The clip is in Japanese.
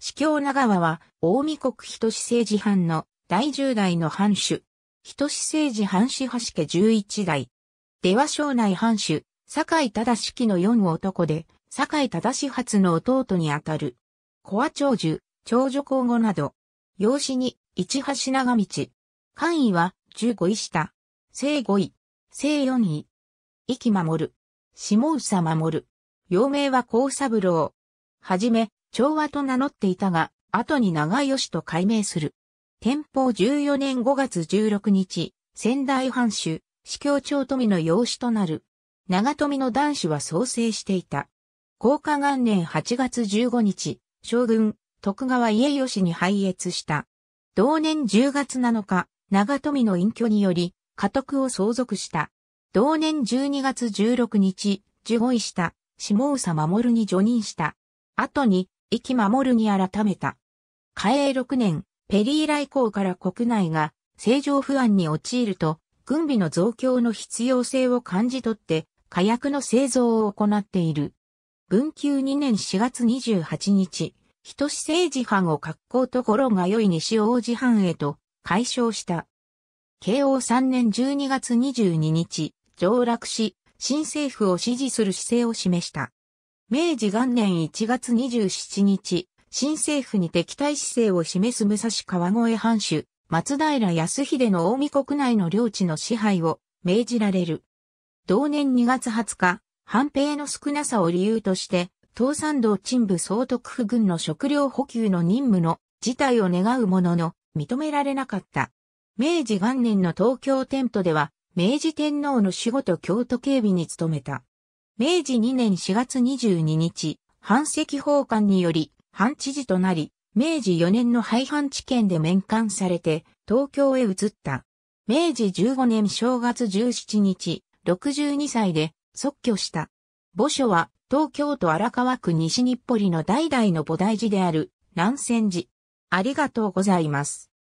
司教長川は、大見国人志政治藩の第十代の藩主。人志政治藩主橋家十一代。出羽省内藩主、坂井忠式の四男で、坂井忠始発の弟にあたる。小和長寿、長女皇后など。養子に、一橋長道。官位は、十五位下。正五位。正四位。生き守る。下総守る。幼名は高三郎。はじめ、調和と名乗っていたが、後に長吉と改名する。天保14年5月16日、仙台藩主、司教長富の養子となる。長富の男子は創生していた。高下元年8月15日、将軍、徳川家吉に拝謁した。同年10月7日、長富の隠居により、家督を相続した。同年12月16日、受護した、下総守に除任した。後に、生き守るに改めた。嘉永6年、ペリー来航から国内が政情不安に陥ると、軍備の増強の必要性を感じ取って、火薬の製造を行っている。文久2年4月28日、人志政治藩を格好ところが良い西王子藩へと解消した。慶応3年12月22日、上落し、新政府を支持する姿勢を示した。明治元年1月27日、新政府に敵対姿勢を示す武蔵川越藩主、松平康秀の大見国内の領地の支配を命じられる。同年2月20日、藩兵の少なさを理由として、東山道鎮部総督府軍の食料補給の任務の事態を願うものの、認められなかった。明治元年の東京テントでは、明治天皇の仕事、と京都警備に努めた。明治2年4月22日、藩赤法官により、藩知事となり、明治4年の廃藩置県で免官されて、東京へ移った。明治15年正月17日、62歳で即居した。墓所は東京都荒川区西日暮里の代々の菩提寺である南仙寺。ありがとうございます。